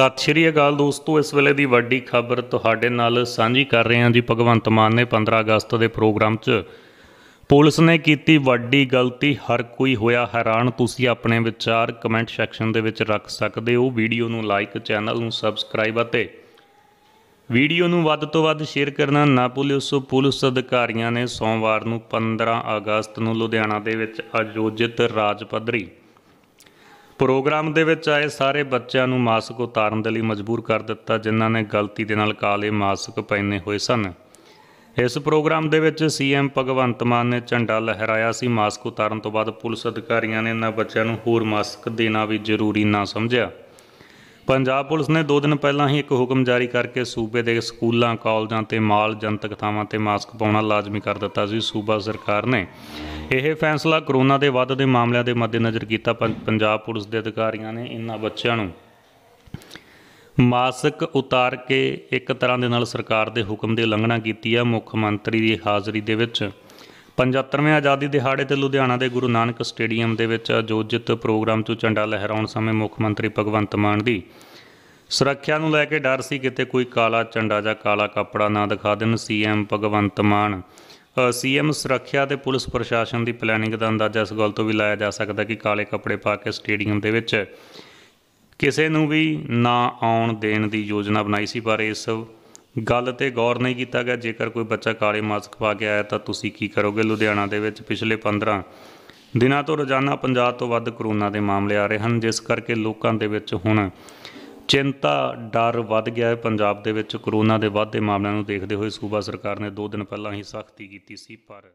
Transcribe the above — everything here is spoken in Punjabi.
ਸਤਿ ਸ਼੍ਰੀ ਅਕਾਲ ਦੋਸਤੋ ਇਸ ਵੇਲੇ ਦੀ ਵੱਡੀ ਖਬਰ ਤੁਹਾਡੇ ਨਾਲ ਸਾਂਝੀ ਕਰ ਰਹੇ ਹਾਂ ਜੀ ਭਗਵੰਤ ਮਾਨ ਨੇ 15 ਅਗਸਤ ਦੇ ਪ੍ਰੋਗਰਾਮ 'ਚ ਪੁਲਿਸ ਨੇ ਕੀਤੀ ਵੱਡੀ ਗਲਤੀ ਹਰ ਕੋਈ ਹੋਇਆ ਹੈਰਾਨ ਤੁਸੀਂ ਆਪਣੇ ਵਿਚਾਰ ਕਮੈਂਟ ਸੈਕਸ਼ਨ ਦੇ ਵਿੱਚ ਰੱਖ ਸਕਦੇ ਹੋ ਵੀਡੀਓ ਨੂੰ ਲਾਈਕ ਚੈਨਲ ਨੂੰ ਸਬਸਕ੍ਰਾਈਬ ਅਤੇ ਵੀਡੀਓ ਨੂੰ ਵੱਧ ਤੋਂ ਵੱਧ ਸ਼ੇਅਰ ਕਰਨਾ ਨਾ ਭੁੱਲਿਓ ਸੋ ਪੁਲਿਸ ਅਧਿਕਾਰੀਆਂ ਨੇ ਸੋਮਵਾਰ ਨੂੰ 15 ਅਗਸਤ ਨੂੰ ਲੁਧਿਆਣਾ ਦੇ ਵਿੱਚ ਆਯੋਜਿਤ ਰਾਜ ਪੱਧਰੀ ਪ੍ਰੋਗਰਾਮ ਦੇ ਵਿੱਚ ਆਏ ਸਾਰੇ ਬੱਚਿਆਂ ਨੂੰ ਮਾਸਕ ਉਤਾਰਨ ਦੇ ਲਈ ਮਜਬੂਰ ਕਰ ਦਿੱਤਾ ਜਿਨ੍ਹਾਂ ਨੇ ਗਲਤੀ ਦੇ ਨਾਲ ਕਾਲੇ ਮਾਸਕ ਪਹਿਨੇ ਹੋਏ ਸਨ ਇਸ ਪ੍ਰੋਗਰਾਮ ਦੇ ਵਿੱਚ ਸੀਐਮ ਭਗਵੰਤ ਮਾਨ ਨੇ ਝੰਡਾ ਲਹਿਰਾਇਆ ਸੀ ਮਾਸਕ ਉਤਾਰਨ ਤੋਂ ਬਾਅਦ ਪੁਲਿਸ ਅਧਿਕਾਰੀਆਂ ਨੇ ਇਹਨਾਂ ਬੱਚਿਆਂ ਨੂੰ ਹੋਰ ਮਾਸਕ ਦੇਣਾ ਵੀ ਜ਼ਰੂਰੀ ਨਾ ਸਮਝਿਆ ਪੰਜਾਬ ਪੁਲਿਸ ਨੇ 2 ਦਿਨ ਪਹਿਲਾਂ ਹੀ ਇੱਕ ਹੁਕਮ ਜਾਰੀ ਕਰਕੇ ਸੂਬੇ ਦੇ ਸਕੂਲਾਂ ਕਾਲਜਾਂ ਤੇ ਮਾਲ ਜਨਤਕ ਥਾਵਾਂ ਤੇ ਮਾਸਕ ਪਾਉਣਾ ਲਾਜ਼ਮੀ ਕਰ ਦਿੱਤਾ ਸੀ ਸੂਬਾ ਸਰਕਾਰ ਨੇ ਇਹ ਫੈਸਲਾ ਕਰੋਨਾ ਦੇ ਵੱਧਦੇ ਮਾਮਲਿਆਂ ਦੇ ਮੱਦੇਨਜ਼ਰ ਕੀਤਾ ਪੰਜਾਬ ਪੁਲਿਸ ਦੇ ਅਧਿਕਾਰੀਆਂ ਨੇ ਇਨ੍ਹਾਂ ਬੱਚਿਆਂ ਨੂੰ ਮਾਸਕ ਉਤਾਰ ਕੇ ਇੱਕ ਤਰ੍ਹਾਂ ਦੇ ਨਾਲ ਸਰਕਾਰ ਦੇ ਹੁਕਮ ਦੀ ਉਲੰਘਣਾ ਕੀਤੀ ਹੈ ਮੁੱਖ ਮੰਤਰੀ ਦੀ ਹਾਜ਼ਰੀ ਦੇ ਵਿੱਚ 75ਵੇਂ ਆਜ਼ਾਦੀ ਦਿਹਾੜੇ ਤੇ ਲੁਧਿਆਣਾ ਦੇ ਗੁਰੂ ਨਾਨਕ ਸਟੇਡੀਅਮ ਦੇ ਵਿੱਚ ਆਯੋਜਿਤ ਪ੍ਰੋਗਰਾਮ 'ਚ ਝੰਡਾ ਲਹਿਰਾਉਣ ਸਮੇਂ ਮੁੱਖ ਮੰਤਰੀ ਭਗਵੰਤ ਮਾਨ ਦੀ ਸੁਰੱਖਿਆ ਨੂੰ ਲੈ ਕੇ ਡਰ ਸੀ ਕਿਤੇ ਕੋਈ ਕਾਲਾ ਝੰਡਾ ਜਾਂ ਕਾਲਾ ਕੱਪੜਾ ਨਾ ਦਿਖਾ ਦੇਣ ਸੀਐਮ ਭਗਵੰਤ ਮਾਨ ਸੀਐਮ ਸੁਰੱਖਿਆ ਤੇ ਪੁਲਿਸ ਪ੍ਰਸ਼ਾਸਨ ਦੀ ਪਲੈਨਿੰਗ ਦਾ ਅੰਦਾਜ਼ਾ ਇਸ ਗੱਲ ਤੋਂ ਵੀ ਲਾਇਆ ਜਾ ਸਕਦਾ ਕਿ ਕਾਲੇ ਕੱਪੜੇ ਪਾ ਕੇ ਸਟੇਡੀਅਮ ਦੇ ਵਿੱਚ ਕਿਸੇ ਨੂੰ ਵੀ ਨਾ ਆਉਣ ਦੇਣ ਦੀ ਯੋਜਨਾ ਬਣਾਈ ਸੀ ਪਰ ਇਸ ਗੱਲ ਤੇ ਗੌਰ ਨਹੀਂ ਕੀਤਾ ਗਿਆ ਜੇਕਰ ਕੋਈ ਬੱਚਾ ਕਾਲੇ ਮਾਸਕ ਪਾ ਕੇ ਆਇਆ ਤਾਂ ਤੁਸੀਂ ਕੀ ਕਰੋਗੇ ਲੁਧਿਆਣਾ ਦੇ ਵਿੱਚ ਪਿਛਲੇ 15 ਦਿਨਾਂ ਤੋਂ ਰੋਜ਼ਾਨਾ 50 ਤੋਂ ਵੱਧ ਕਰੋਨਾ ਦੇ ਮਾਮਲੇ ਆ ਰਹੇ ਹਨ ਜਿਸ ਕਰਕੇ ਲੋਕਾਂ ਦੇ ਵਿੱਚ ਹੁਣ ਚਿੰਤਾ ਡਰ ਵੱਧ ਗਿਆ ਹੈ ਪੰਜਾਬ ਦੇ ਵਿੱਚ ਕਰੋਨਾ ਦੇ ਵਾਧੇ ਮਾਮਲਿਆਂ ਨੂੰ ਦੇਖਦੇ ਹੋਏ ਸੂਬਾ ਸਰਕਾਰ ਨੇ 2 ਦਿਨ ਪਹਿਲਾਂ ਹੀ ਸਖਤੀ ਕੀਤੀ ਸੀ ਪਰ